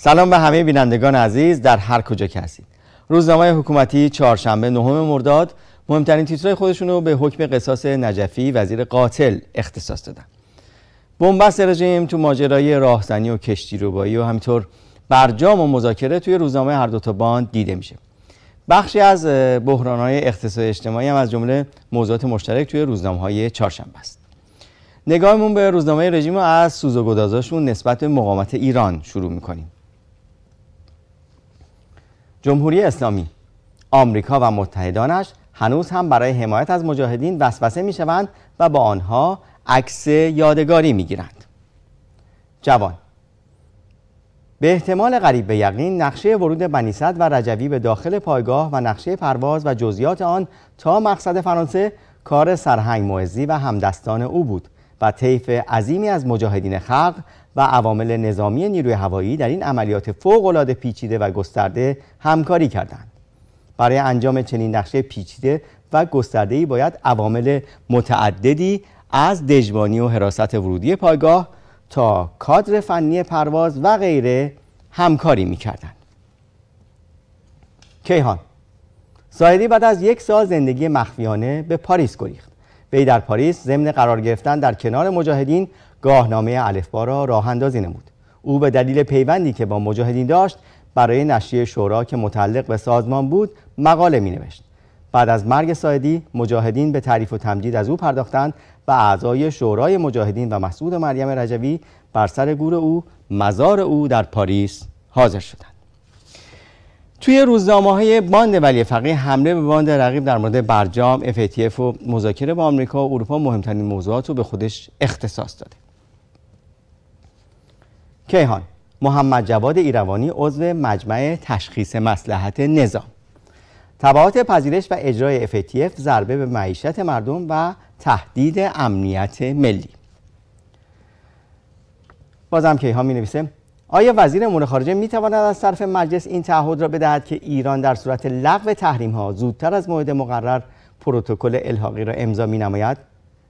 سلام به همه بینندگان عزیز در هر کجا که هستید روزنامه حکومتی چهارشنبه نهم مرداد مهمترین تیترهای خودشون رو به حکم قصاص نجفی وزیر قاتل اختصاص دادن بنبست رژیم تو ماجرای راهزنی و کشتی روبایی و همینطور برجام و مذاکره توی روزنامه هر دو تا باند دیده میشه بخشی از بحرانهای اقتصادی اجتماعی هم از جمله موضوعات مشترک توی روزنامه های چهارشنبه است نگاهمون به روزنامه رژیم از سوز و نسبت به مقامت ایران شروع میکنیم جمهوری اسلامی آمریکا و متحدانش هنوز هم برای حمایت از مجاهدین وسوسه می شوند و با آنها عکس یادگاری می گیرند. جوان به احتمال قریب به یقین نقشه ورود بنی و رجوی به داخل پایگاه و نقشه پرواز و جزئیات آن تا مقصد فرانسه کار سرهنگ معزی و همدستان او بود و طیف عظیمی از مجاهدین خلق و عوامل نظامی نیروی هوایی در این عملیات فوقالعاده پیچیده و گسترده همکاری کردند. برای انجام چنین نقشه پیچیده و گسترده‌ای باید عوامل متعددی از دژبانی و حراست ورودی پایگاه تا کادر فنی پرواز و غیره همکاری می‌کردند. کیهان ساهدی بعد از یک سال زندگی مخفیانه به پاریس گریخت وی در پاریس ضمن قرار گرفتن در کنار مجاهدین گاهنامه الفبا را راه اندازی نمود او به دلیل پیوندی که با مجاهدین داشت برای نشریه شورا که متعلق به سازمان بود مقاله می نوشت بعد از مرگ ساعدی مجاهدین به تعریف و تمجید از او پرداختند و اعضای شورای مجاهدین و مسعود مریم رجوی بر سر گور او مزار او در پاریس حاضر شدند توی روزنامه های باند ولی فقیه حمله به باند رقیب در مورد برجام FATF و مذاکره با آمریکا و اروپا مهمترین موضوعات رو به خودش اختصاص داده کیهان محمد جواد ایروانی عضو مجمع تشخیص مسلحت نظام تبعات پذیرش و اجرای FATF ضربه به معیشت مردم و تهدید امنیت ملی بازم کیهان می نویسه آیا وزیر امور خارجه می تواند از طرف مجلس این تعهد را بدهد که ایران در صورت لغو تحریم ها زودتر از موعد مقرر پروتکل الحاقی را امضا می نماید؟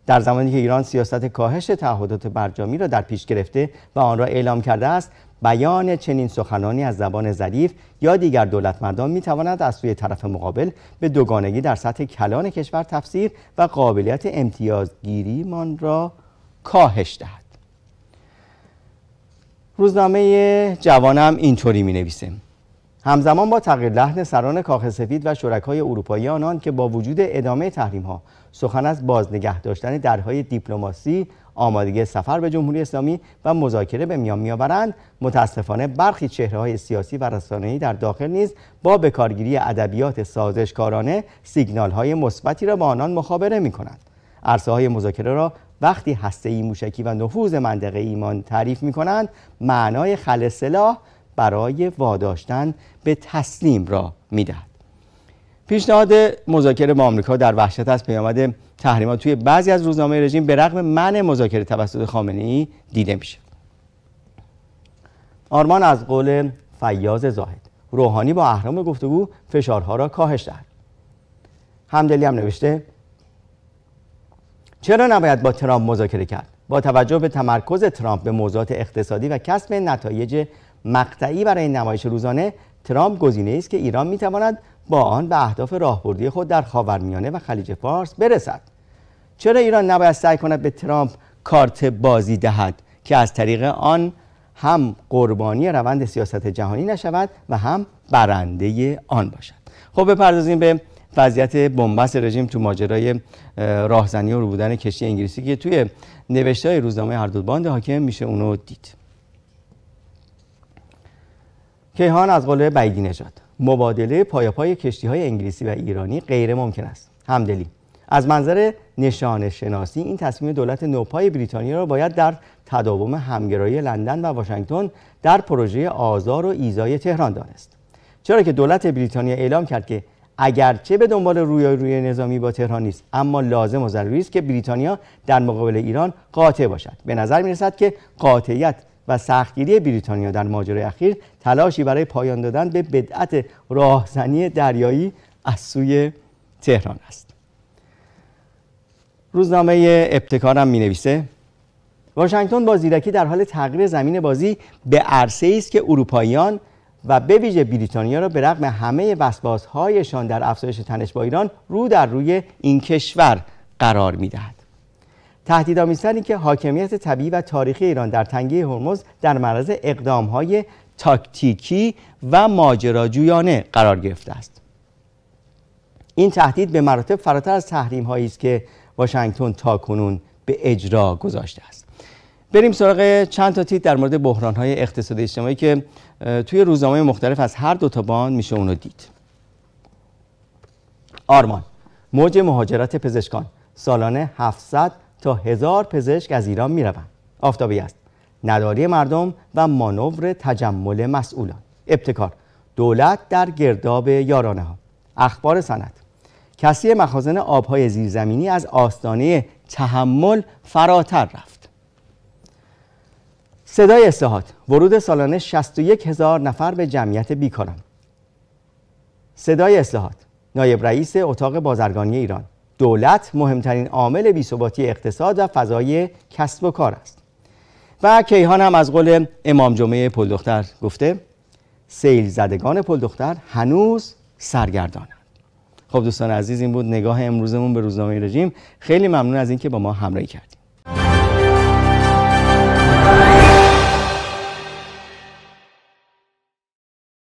در زمانی که ایران سیاست کاهش تعهدات برجامی را در پیش گرفته و آن را اعلام کرده است بیان چنین سخنانی از زبان ظریف یا دیگر دولت مردان می تواند از سوی طرف مقابل به دوگانگی در سطح کلان کشور تفسیر و قابلیت امتیازگیری من را کاهش دهد روزنامه جوانم اینطوری می نویسه همزمان با تغییر لحن سران کاخ سفید و شرکای اروپایی آنان که با وجود ادامه تحریم ها سخن از بازنگه داشتن درهای دیپلماسی آمادگی سفر به جمهوری اسلامی و مذاکره به میان میآورند متاسفانه برخی چهره های سیاسی و رسانه‌ای در داخل نیز با بکارگیری ادبیات سازشکارانه سیگنال های مثبتی را با آنان مخابره می کنند عرصه های مذاکره را وقتی هسته ای موشکی و نفوذ منطقه ایمان تعریف می کنند معنای خل سلاح برای واداشتن به تسلیم را میدهد پیشنهاد مذاکره با آمریکا در وحشت از پیامد تحریمات توی بعضی از روزنامه رژیم به رغم من مذاکره توسط خامنه ای دیده میشه آرمان از قول فیاض زاهد روحانی با اهرام گفتگو فشارها را کاهش دهد همدلی هم نوشته چرا نباید با ترامپ مذاکره کرد با توجه به تمرکز ترامپ به موضوعات اقتصادی و کسب نتایج مقطعی برای نمایش روزانه ترامپ گزینه‌ای است که ایران میتواند با آن به اهداف راهبردی خود در خاورمیانه و خلیج فارس برسد چرا ایران نباید سعی کند به ترامپ کارت بازی دهد که از طریق آن هم قربانی روند سیاست جهانی نشود و هم برنده آن باشد خب بپردازیم به وضعیت بنبست رژیم تو ماجرای راهزنی و رو بودن کشتی انگلیسی که توی های روزنامه هر دو باند حاکم میشه اونو دید کیهان از قله بعیدی نجات مبادله پایاپای کشتی های انگلیسی و ایرانی غیر ممکن است همدلی از منظر نشان شناسی این تصمیم دولت نوپای بریتانیا را باید در تداوم همگرایی لندن و واشنگتن در پروژه آزار و ایزای تهران دانست چرا که دولت بریتانیا اعلام کرد که اگرچه به دنبال روی روی نظامی با تهران نیست اما لازم و ضروری است که بریتانیا در مقابل ایران قاطع باشد به نظر می رسد که قاطعیت و سختگیری بریتانیا در ماجرای اخیر تلاشی برای پایان دادن به بدعت راهزنی دریایی از سوی تهران است روزنامه ابتکارم می نویسه واشنگتن با زیرکی در حال تغییر زمین بازی به عرصه ای است که اروپاییان و به ویژه بریتانیا را به رغم همه وسواس‌هایشان در افزایش تنش با ایران رو در روی این کشور قرار میدهد تهدیدآمیزتر که حاکمیت طبیعی و تاریخی ایران در تنگه هرمز در معرض های تاکتیکی و ماجراجویانه قرار گرفته است این تهدید به مراتب فراتر از تحریم است که واشنگتن تاکنون به اجرا گذاشته است بریم سراغ چند تا تیت در مورد بحران های اقتصادی اجتماعی که توی روزنامه مختلف از هر دو تا بان میشه اونو دید آرمان موج مهاجرت پزشکان سالانه 700 تا 1000 پزشک از ایران میروند آفتابی است نداری مردم و مانور تجمل مسئولان ابتکار دولت در گرداب یارانه ها اخبار سند کسی مخازن آبهای زیرزمینی از آستانه تحمل فراتر رفت صدای اصلاحات ورود سالانه 61 هزار نفر به جمعیت بیکاران صدای اصلاحات نایب رئیس اتاق بازرگانی ایران دولت مهمترین عامل بیثباتی اقتصاد و فضای کسب و کار است و کیهان هم از قول امام جمعه پلدختر گفته سیل زدگان پلدختر هنوز سرگردانند خب دوستان عزیز این بود نگاه امروزمون به روزنامه رژیم خیلی ممنون از اینکه با ما همراهی کردیم